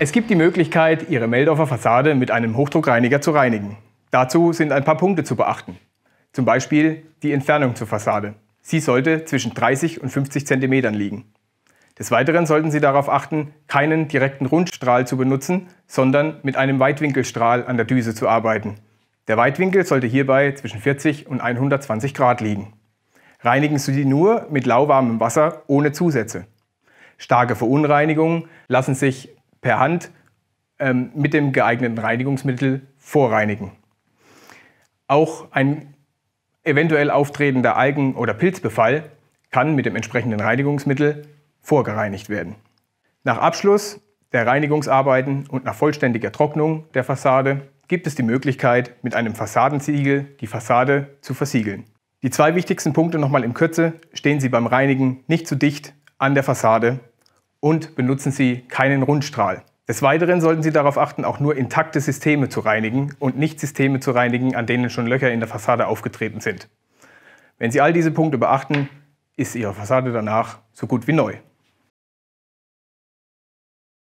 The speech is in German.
Es gibt die Möglichkeit, Ihre Meldorfer Fassade mit einem Hochdruckreiniger zu reinigen. Dazu sind ein paar Punkte zu beachten. Zum Beispiel die Entfernung zur Fassade. Sie sollte zwischen 30 und 50 cm liegen. Des Weiteren sollten Sie darauf achten, keinen direkten Rundstrahl zu benutzen, sondern mit einem Weitwinkelstrahl an der Düse zu arbeiten. Der Weitwinkel sollte hierbei zwischen 40 und 120 Grad liegen. Reinigen Sie nur mit lauwarmem Wasser ohne Zusätze. Starke Verunreinigungen lassen sich per Hand ähm, mit dem geeigneten Reinigungsmittel vorreinigen. Auch ein eventuell auftretender Algen- oder Pilzbefall kann mit dem entsprechenden Reinigungsmittel vorgereinigt werden. Nach Abschluss der Reinigungsarbeiten und nach vollständiger Trocknung der Fassade gibt es die Möglichkeit, mit einem Fassadensiegel die Fassade zu versiegeln. Die zwei wichtigsten Punkte nochmal in Kürze stehen Sie beim Reinigen nicht zu dicht an der Fassade und benutzen Sie keinen Rundstrahl. Des Weiteren sollten Sie darauf achten, auch nur intakte Systeme zu reinigen und nicht Systeme zu reinigen, an denen schon Löcher in der Fassade aufgetreten sind. Wenn Sie all diese Punkte beachten, ist Ihre Fassade danach so gut wie neu.